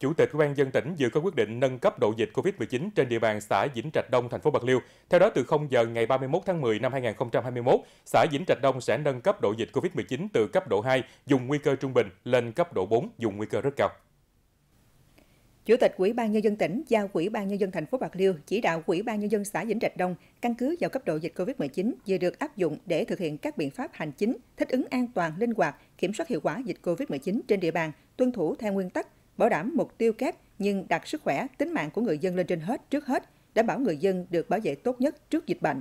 Chủ tịch Ủy ban dân tỉnh vừa có quyết định nâng cấp độ dịch COVID-19 trên địa bàn xã Vĩnh Trạch Đông, thành phố Bạc Liêu. Theo đó, từ 0 giờ ngày 31 tháng 10 năm 2021, xã Vĩnh Trạch Đông sẽ nâng cấp độ dịch COVID-19 từ cấp độ 2, dùng nguy cơ trung bình, lên cấp độ 4, dùng nguy cơ rất cao. Chủ tịch Ủy ban nhân dân tỉnh giao Ủy ban nhân dân thành phố Bạc Liêu chỉ đạo Ủy ban nhân dân xã Vĩnh Trạch Đông căn cứ vào cấp độ dịch COVID-19 vừa được áp dụng để thực hiện các biện pháp hành chính, thích ứng an toàn, linh hoạt, kiểm soát hiệu quả dịch COVID-19 trên địa bàn, tuân thủ theo nguyên tắc bảo đảm mục tiêu kép nhưng đặt sức khỏe, tính mạng của người dân lên trên hết trước hết, đảm bảo người dân được bảo vệ tốt nhất trước dịch bệnh.